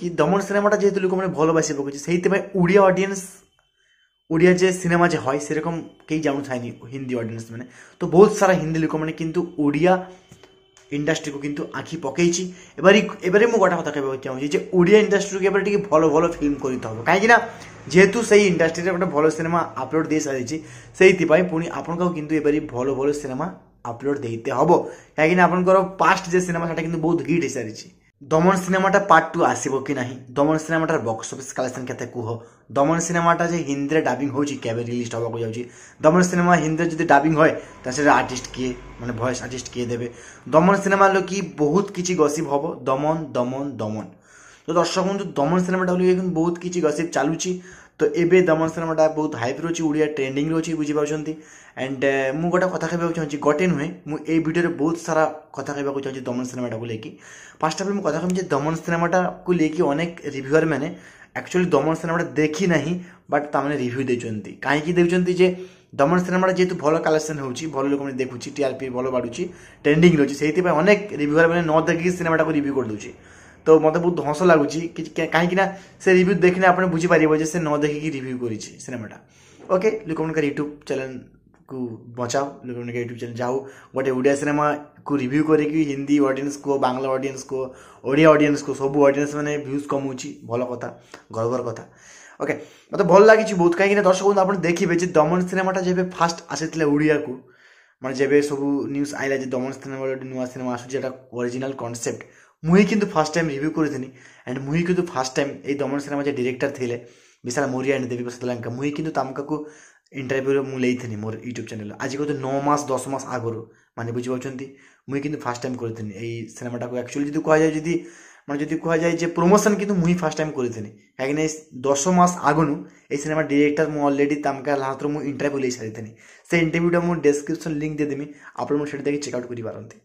କି ଦମନ ସିନେମାଟା ଯେହେତু ଲୋକମାନେ ଭଲବାସି ପକେଇଛି ସେଇଥିପାଇଁ ଓଡ଼ିଆ অডিয়েন্স ଓଡ଼ିଆ যে সিনেমা যে হয় সেরকম কেই জানু থাকে হিন্দি অডিয়েন্স মানে তো বহুত সারা হিন্দি লোক মানে কিন্তু ଓଡ଼ିଆ ইন্ডাস্ট্রিকে কিন্তু আঁখি পকাইছি এবারে এবারে মু গোটা কথা কহবাকে চাহুছি যে ଓଡ଼ିଆ ইন্ডাস্ট্রিকে এবারে টিকে ভালো ভালো ফিল্ম করতে হবে কাইকি না যেহেতু সেই ইন্ডাস্ট্রিতে গোটে ভালো সিনেমা আপলোড দিয়ে সারিছি সেইপাই পুনি আপনাকে কিন্তু এবারে ভালো ভালো সিনেমা আপলোড দিতে হব কাইকি না আপনার পাস্ট যে সিনেমা সেটা কিন্তু বহুত হিট হয়ে সারিছে দমন সিনেমাটা পার্ট টু আসব କି ନାହିଁ ଦମନ ସିନେମାଟାର ବକ୍ସ ଅଫିସ୍ କଲେକ୍ସନ୍ କେତେ କୁହ ଦମନ ସିନେମାଟା ଯେ ହିନ୍ଦୀରେ ଡାବିଂ ହେଉଛି କେବେ ରିଲିଜ୍ ହେବାକୁ ଯାଉଛି ଦମନ ସିନେମା ହିନ୍ଦୀରେ ଯଦି ଡାବିଂ ହୁଏ ତା ସେଟା ଆର୍ଟିଷ୍ଟ କିଏ ମାନେ ଭଏସ୍ ଆର୍ଟିଷ୍ଟ କିଏ ଦେବେ ଦମନ ସିନେମା ଲୋକି ବହୁତ କିଛି ଗସିପ୍ ହେବ ଦମନ ଦମନ ଦମନ ତ ଦର୍ଶକ ବନ୍ଧୁ ଦମନ ସିନେମାଟା ବୋଲି ବହୁତ କିଛି ଗସିପ୍ ଚାଲୁଛି ତ ଏବେ ଦମନ ଦମନସ୍ତ୍ରମଟା ବହୁତ ହାଇପ୍ ରହୁଛି ଓଡ଼ିଆ ଟ୍ରେଣ୍ଡିଂ ଅଛି ବୁଝିପାରୁଛନ୍ତି ଆଣ୍ଡ ମୁଁ ଗୋଟେ କଥା କହିବାକୁ ଚାହୁଁଛି ଗୋଟେ ନୁହେଁ ମୁଁ ଏଇ ଭିଡ଼ିଓରେ ବହୁତ ସାରା କଥା କହିବାକୁ ଚାହୁଁଛି ଦମନ ସିନେମାଟାକୁ ନେଇକି ଫାର୍ଷ୍ଟ ଅଫ୍ ଅଲ୍ ମୁଁ କଥା କହିବି ଦମନ ସିନେମାଟାକୁ ନେଇକି ଅନେକ ରିଭ୍ୟୁଅର୍ ଆକ୍ଚୁଆଲି ଦମନ ସିନେମାଟା ଦେଖି ନାହିଁ ବଟ୍ ତାମାନେ ରିଭ୍ୟୁ ଦେଉଛନ୍ତି କାହିଁକି ଦେଉଛନ୍ତି ଯେ ଦମନ ସିନେମାଟା ଯେହେତୁ ଭଲ କଲେକ୍ସନ୍ ହେଉଛି ଭଲ ଲୋକମାନେ ଦେଖୁଛି ଟିଆର୍ପି ଭଲ ବାଡ଼ୁଛି ଟ୍ରେଣ୍ଡିଂ ରହୁଛି ସେଇଥିପାଇଁ ଅନେକ ରିଭ୍ୟୁଅର୍ ମାନେ ନ ଦେଖିକି ସିନେମାଟାକୁ ରିଭ୍ୟୁ କରିଦେଉଛି ତ ମୋତେ ବହୁତ ହସ ଲାଗୁଛି କିଛି କାହିଁକିନା ସେ ରିଭ୍ୟୁ ଦେଖିଲେ ଆପଣ ବୁଝିପାରିବେ ଯେ ସେ ନ ଦେଖିକି ରିଭ୍ୟୁ କରିଛି ସିନେମାଟା ଓକେ ଲୋକମାନଙ୍କର ୟୁଟ୍ୟୁବ୍ ଚ୍ୟାନେଲ୍କୁ ବଞ୍ଚାଅ ଲୋକମାନଙ୍କ ୟୁଟ୍ୟୁବ୍ ଚ୍ୟାନେଲ୍ ଯାଉ ଗୋଟେ ଓଡ଼ିଆ ସିନେମାକୁ ରିଭ୍ୟୁ କରିକି ହିନ୍ଦୀ ଅଡ଼ିଏନ୍ସ କୁହ ବାଙ୍ଗଲା ଅଡ଼ିଏନ୍ସ କୁହ ଓଡ଼ିଆ ଅଡ଼ିଏନ୍ସକୁ ସବୁ ଅଡ଼ିଏନ୍ସ ମାନେ ଭ୍ୟୁଜ୍ କମାଉଛି ଭଲ କଥା ଗର୍ବର କଥା ଓକେ ମୋତେ ଭଲ ଲାଗିଛି ବହୁତ କାହିଁକିନା ଦର୍ଶକ ଆପଣ ଦେଖିବେ ଯେ ଦମନ ସିନେମାଟା ଯେବେ ଫାଷ୍ଟ ଆସିଥିଲା ଓଡ଼ିଆକୁ ମାନେ ଯେବେ ସବୁ ନ୍ୟୁଜ୍ ଆଇଲା ଯେ ଦମନ ସିନେମା ଗୋଟେ ନୂଆ ସିନେମା ଆସୁଛି ଯେଉଁଟା ଅରିଜିନାଲ୍ କନସେପ୍ଟ ମୁଇଁ କିନ୍ତୁ ଫାର୍ଷ୍ଟ ଟାଇମ୍ ରିଭ୍ୟୁ କରିଥିଲି ଆଣ୍ଡ ମୁଇଁ କିନ୍ତୁ ଫାର୍ଷ୍ଟ ଟାଇମ୍ ଏଇ ଦମନ ସିନେମା ଯେ ଡିରେକ୍ଟର ଥିଲେ ବିଶାଲ ମୌରିଆ ଆଣ୍ଡ ଦେବିକ ସତଲାଙ୍କା ମୁଇଁ କିନ୍ତୁ ତାମକାକୁ ଇଣ୍ଟରଭ୍ୟୁରେ ମୁଁ ନେଇଥିଲି ମୋର ୟୁଟ୍ୟୁବ୍ ଚ୍ୟାନେଲ୍ ଆଜି କହୁଛି ନଅ ମାସ ଦଶ ମାସ ଆଗରୁ ମାନେ ବୁଝିପାରୁଛନ୍ତି ମୁଇଁ କିନ୍ତୁ ଫାର୍ଷ୍ଟ ଟାଇମ୍ କରିଥିଲି ଏଇ ସିନେମାଟାକୁ ଆକ୍ଚୁଆଲି ଯଦି କୁହାଯାଏ ଯଦି মানে যদি কোয়া যায় যে প্রমোশন কিন্তু মুই ফার্স্ট টাইম করেছিলি কাহিঁকি এই দশ মাস আগনু এই সিনেমা ডিরেক্টর মু অলরেডি তামকা লাহাতর মু ইন্টারভিউ লেই সারিথিনি সেই ইন্টারভিউটা মু ডেসক্রিপশন লিঙ্ক দিয়ে দেমি আপনার সেটা দেখি চেক আউট করিপারতি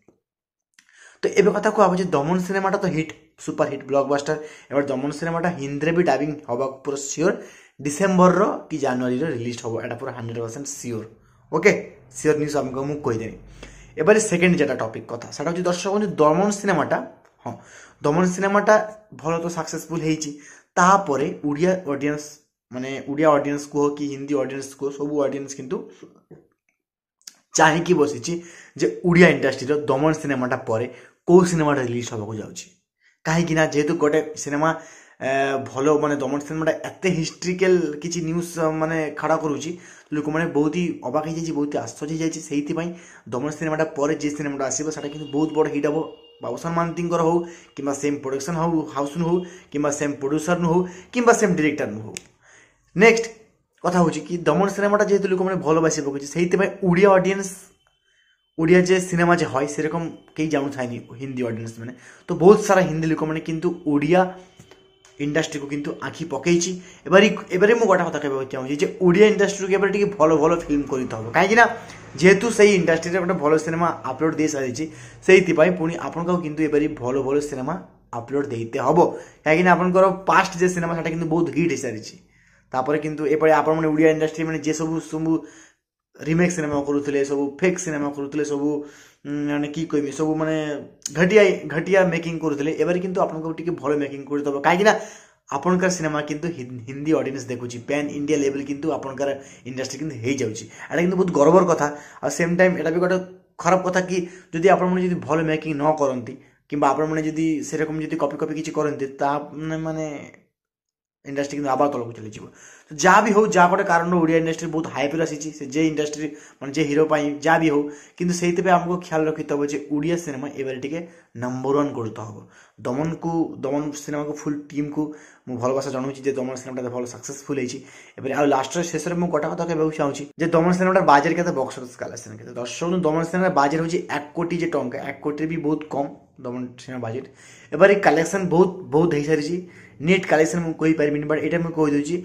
তো এ কথা কো যে দমন সিনেমাটা তো হিট সুপার হিট ব্লকবাস্টার এবার দমন সিনেমাটা হিন্দ্রে বি ডাবিং হবা পুরো ସିଓର ডিসেম্বরর কি জানুয়ারির রিলিজ হব এটা পুরো hundred percent sure okay sure news আমি মু কইদেনি এবারে সেকেন্ড যেটা টপিক কথা সেটা হচ্ছে দর্শক বন্ধু দমন সিনেমাটা হ্যাঁ দমন সিনেমাটা ভালো তো সাকসেসফুল হয়েছি তারপরে উড়িয়া অডিয়েন্স মানে উড়িয়া অডিয়েন্স কুহ কি হিন্দি অডিয়েন্স কুহ সবু অডিয়েন্স কিন্তু চাহিকি বসিছি যে উড়িয়া ইন্ডাস্ট্রির দমন সিনেমাটা পরে କେଉଁ ସିନେମାଟା ରିଲିଜ୍ ହେବାକୁ ଯାଉଛି କାହିଁକିନା ଯେହେତୁ ଗୋଟେ ସିନେମା ଭଲ ମାନେ ଦମନ ସିନେମାଟା ଏତେ ହିଷ୍ଟ୍ରିକାଲ୍ କିଛି ନ୍ୟୁଜ୍ ମାନେ ଖାଡ଼ା କରୁଛି ଲୋକମାନେ ବହୁତ ହି ଅବାକ ହେଇଯାଇଛି ବହୁତ ଆଶ୍ଚର୍ଯ୍ୟ ହେଇଯାଇଛି ସେଇଥିପାଇଁ ଦମନ ସିନେମାଟା ପରେ ଯେ ସିନେମାଟା ଆସିବ ସେଇଟା କିନ୍ତୁ ବହୁତ ବଡ଼ ହିଟ୍ ହେବ ବାବୁସାନ ମହାନ୍ତିଙ୍କର ହଉ କିମ୍ବା ସେମ୍ ପ୍ରଡକ୍ସନ୍ ହଉ ହାଉସ୍ନୁ ହଉ କିମ୍ବା ସେମ୍ ପ୍ରଡ୍ୟୁସର୍ନୁ ହଉ କିମ୍ବା ସେମ୍ ଡିରେକ୍ଟର୍ନୁ ହଉ ନେକ୍ସଟ କଥା ହେଉଛି କି ଦମନ ସିନେମାଟା ଯେହେତୁ ଲୋକମାନେ ଭଲ ବାସି ପକାଉଛି ସେଇଥିପାଇଁ ଓଡ଼ିଆ ଅଡ଼ିଏନ୍ସ ওড়িয়া যে সিনেমা যে হয় সেরকম কেই যেমন চায়নি হিন্দি অডিয়েন্স মানে তো বহুত সারা ହିନ୍ଦୀ ଲୋକମାନେ କିନ୍ତୁ ଓଡ଼ିଆ ଇଣ୍ଡଷ୍ଟ୍ରିକୁ କିନ୍ତୁ ଆଖି ପକାଇଛି ଏବାରି ଏବାରେ ମୁଁ ଗୋଟେ କଥା କହିବାକୁ ଚାହୁଁଛି ଯେ ଓଡ଼ିଆ ଇଣ୍ଡଷ୍ଟ୍ରିକୁ ଏବାରେ ଟିକେ ଭଲ ଭଲ ଫିଲ୍ମ କରିତେ ହେବ କାହିଁକି ନା ଯେହେତୁ ସେଇ ଇଣ୍ଡଷ୍ଟ୍ରିରେ ଗୋଟେ ଭଲ ସିନେମା ଅପଲୋଡ଼ ଦେଇସାରିଛି ସେଇଥିପାଇଁ ପୁଣି ଆପଣଙ୍କୁ କିନ୍ତୁ ଏବାରି ଭଲ ଭଲ ସିନେମା ଅପଲୋଡ଼ ଦେଇତେ ହେବ କାହିଁକିନା ଆପଣଙ୍କର ପାଷ୍ଟ ଯେ ସିନେମା ସେଟା କିନ୍ତୁ ବହୁତ ହିଟ୍ ହେଇସାରିଛି ତାପରେ କିନ୍ତୁ ଏପରି ଆପଣମାନେ ଓଡ଼ିଆ ଇଣ୍ଡଷ୍ଟ୍ରି ମାନେ ଯେସବୁ ସବୁ ରିମେକ୍ ସିନେମା କରୁଥିଲେ ସବୁ ଫେକ୍ ସିନେମା କରୁଥିଲେ ସବୁ ମାନେ କି କହିବି ସବୁ ମାନେ ଘଟିଆ ଘଟିଆ ମେକିଂ କରୁଥିଲେ ଏବେ କିନ୍ତୁ ଆପଣଙ୍କୁ ଟିକେ ଭଲ ମେକିଂ କରିଦେବ କାହିଁକିନା ଆପଣଙ୍କର ସିନେମା କିନ୍ତୁ ହିନ୍ଦୀ ଅଡ଼ିଏନ୍ସ ଦେଖୁଛି ପ୍ୟାନ୍ ଇଣ୍ଡିଆ ଲେଭେଲ୍ କିନ୍ତୁ ଆପଣଙ୍କର ଇଣ୍ଡଷ୍ଟ୍ରି କିନ୍ତୁ ହେଇଯାଉଛି ଏଇଟା କିନ୍ତୁ ବହୁତ ଗର୍ବର କଥା ଆଉ ସେମ୍ ଟାଇମ୍ ଏଇଟା ବି ଗୋଟେ ଖରାପ କଥା କି ଯଦି ଆପଣମାନେ ଯଦି ଭଲ ମେକିଂ ନ କରନ୍ତି କିମ୍ବା ଆପଣମାନେ ଯଦି ସେରକମ ଯଦି କପି କପି କିଛି କରନ୍ତି ତା ମାନେ ইন্ডস্ট্রি কিন্তু আবার চলে যাব তো যা বি হোক যা গোটে কারণ ওড়িয়া ইন্ডস্ট্রি বহু হাইপের আসিছি সে যে ইন্ডস্ট্রি মানে যে হিরো পাই যা বি হোক কিন্তু সেইপাই আমাকে খেয়াল রাখতে হবে যে ওড়িয়া সিনেমা এবারে টিকে নম্বর ওয়ান করতে হব দমনকু দমন সিনেমাকে ফুল টিমকু মু ভালোবাসা জনাউছি যে দমন সিনেমাটা ভালো সাকসেসফুল হয়েছে এবারে আর লাস্টের শেষের মু কটা কথা কেবে চাহুছি যে দমন সিনেমাটার বাজার কেতে বক্স অফিস কালা সিনেমা কেতে দর্শক দমন সিনেমার বাজার হচ্ছে এক কোটি যে টঙ্কা এক কোটি বি বহুত কম দমন সিনেমা বাজেট এবারে কালেকশন বহুত বহুত হয়ে সারিছি ନେଟ୍ କାଲେକ୍ସନ୍ ମୁଁ କହିପାରିବିନି ବଟ୍ ଏଇଟା ମୁଁ କହିଦେଉଛି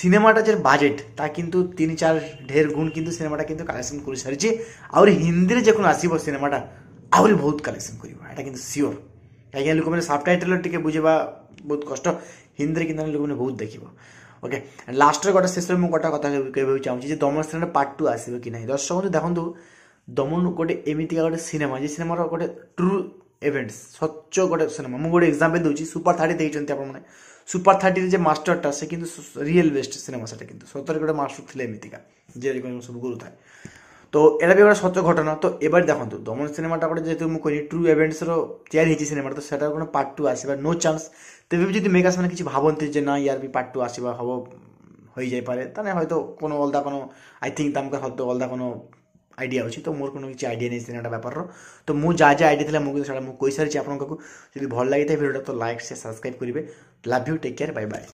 ସିନେମାଟା ଯେ ବଜେଟ୍ ତା କିନ୍ତୁ ତିନି ଚାରି ଢେର ଗୁଣ କିନ୍ତୁ ସିନେମାଟା କିନ୍ତୁ କାଲେକ୍ସନ୍ କରିସାରିଛି ଆହୁରି ହିନ୍ଦୀରେ ଯେକୌଣସି ଆସିବ ସିନେମାଟା ଆହୁରି ବହୁତ କାଲେକ୍ସନ୍ କରିବ ଏଇଟା କିନ୍ତୁ ସିଓର୍ କାହିଁକିନା ଲୋକମାନେ ସବ୍ ଟାଇଟେଲ୍ ଟିକେ ବୁଝିବା ବହୁତ କଷ୍ଟ ହିନ୍ଦୀରେ କିନ୍ତୁ ଲୋକମାନେ ବହୁତ ଦେଖିବ ଓକେ ଲାଷ୍ଟରେ ଗୋଟେ ଶେଷରେ ମୁଁ ଗୋଟେ କଥା କହିବାକୁ ଚାହୁଁଛି ଯେ ଦମନ ସିନେମା ପାର୍ଟ ଟୁ ଆସିବ କି ନାହିଁ ଦର୍ଶକ ଦେଖନ୍ତୁ ଦମନ ଗୋଟେ ଏମିତିକା ଗୋଟେ ସିନେମା ଯେ ସିନେମାର ଗୋଟେ ଟ୍ରୁ ଇଭେଣ୍ଟସ୍ ସଚ ଗୋଟେ ସିନେମା ମୁଁ ଗୋଟେ ଏକ୍ଜାମ୍ପଲ୍ ଦେଉଛି ସୁପର୍ ଥାର୍ଟି ଦେଇଛନ୍ତି ଆପଣମାନେ ସୁପର୍ ଥାର୍ଟିରେ ଯେ ମାଷ୍ଟରଟା ସେ କିନ୍ତୁ ରିଏଲ୍ ବେଷ୍ଟ ସିନେମା ସେଟା କିନ୍ତୁ ସତରେ ଗୋଟେ ମାଷ୍ଟର ଥିଲେ ଏମିତିକା ଯେ ସବୁ ଗୁରୁ ଥାଏ তো এটা বি একটা সত্য ঘটনা তো এবার দেখুন দমন সিনেমাটা গোটে যেহেতু মু কইলি ট্রু ইভেন্টসর তৈরি হয়েছে সিনেমাটা তো সেটা কোনো পার্ট টু আসবা নো চান্স তেবে যদি মেকার্স মানে কিছু ভাবন্তি যে না ইয়ার বি পার্ট টু আসবা হব হয়ে যাইপারে তাহলে হয়তো কোনো অলদা কোনো আই থিঙ্ক তামকে হয়তো অলদা কোনো ଆଇଡ଼ିଆ ଅଛି ତ ମୋର କ'ଣ କିଛି ଆଇଡ଼ିଆ ନାହିଁ ସିନେମାଟା ବ୍ୟାପାରର ତ ମୁଁ ଯାହା ଯାହା ଆଇଡ଼ିଆ ଥିଲା ମୁଁ ସେଇଟା ମୁଁ କହିସାରିଛି ଆପଣଙ୍କୁ ଯଦି ଭଲ ଲାଗିଥାଏ ଭିଡ଼ିଓଟା ତ ଲାଇକ୍ ସେୟାର ସବସ୍କ୍ରାଇବ୍ କରିବେ love you take care bye bye